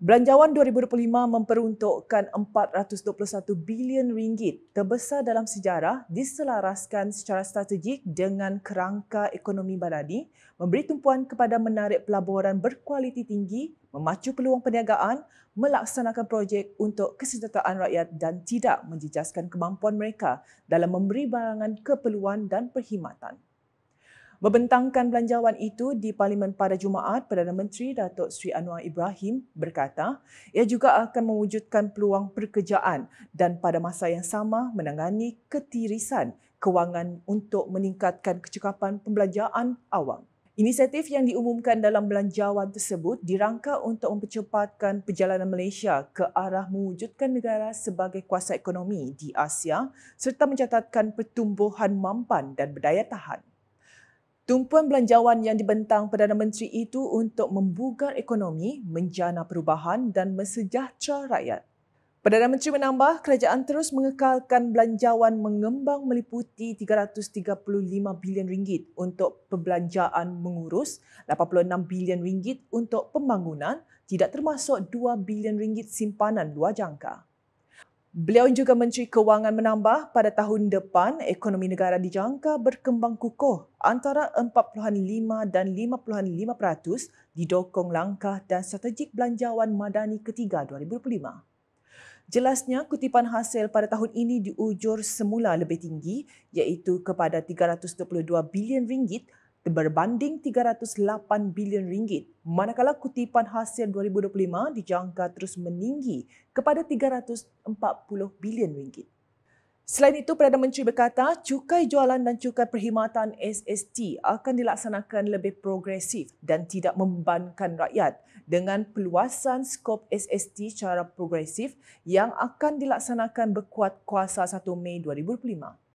Belanjawan 2025 memperuntukkan 421 bilion ringgit terbesar dalam sejarah diselaraskan secara strategik dengan kerangka ekonomi Balani memberi tumpuan kepada menarik pelaburan berkualiti tinggi, memacu peluang perniagaan, melaksanakan projek untuk kesejahteraan rakyat dan tidak menjejaskan kemampuan mereka dalam memberi barangan keperluan dan perkhidmatan. Membentangkan belanjawan itu di Parlimen pada Jumaat, Perdana Menteri Datuk Sri Anwar Ibrahim berkata, ia juga akan mewujudkan peluang pekerjaan dan pada masa yang sama menangani ketirisan kewangan untuk meningkatkan kecekapan pembelanjaan awam. Inisiatif yang diumumkan dalam belanjawan tersebut dirangka untuk mempercepatkan perjalanan Malaysia ke arah mewujudkan negara sebagai kuasa ekonomi di Asia serta mencatatkan pertumbuhan mampan dan berdaya tahan. Tumpuan belanjawan yang dibentang Perdana Menteri itu untuk membugar ekonomi, menjana perubahan dan mesejahtera rakyat. Perdana Menteri menambah kerajaan terus mengekalkan belanjawan mengembang meliputi 335 bilion ringgit untuk perbelanjaan mengurus, 86 bilion ringgit untuk pembangunan tidak termasuk 2 bilion ringgit simpanan luar jangka. Beliau juga Menteri Kewangan menambah pada tahun depan ekonomi negara dijangka berkembang kukuh antara 45 dan 55 peratus didokong langkah dan strategik belanjawan madani ketiga 2025. Jelasnya kutipan hasil pada tahun ini diujur semula lebih tinggi iaitu kepada 322 bilion ringgit berbanding 308 bilion ringgit manakala kutipan hasil 2025 dijangka terus meninggi kepada 340 bilion ringgit. Selain itu, Perdana Menteri berkata cukai jualan dan cukai perkhidmatan SST akan dilaksanakan lebih progresif dan tidak membebankan rakyat dengan peluasan skop SST secara progresif yang akan dilaksanakan berkuat kuasa 1 Mei 2025.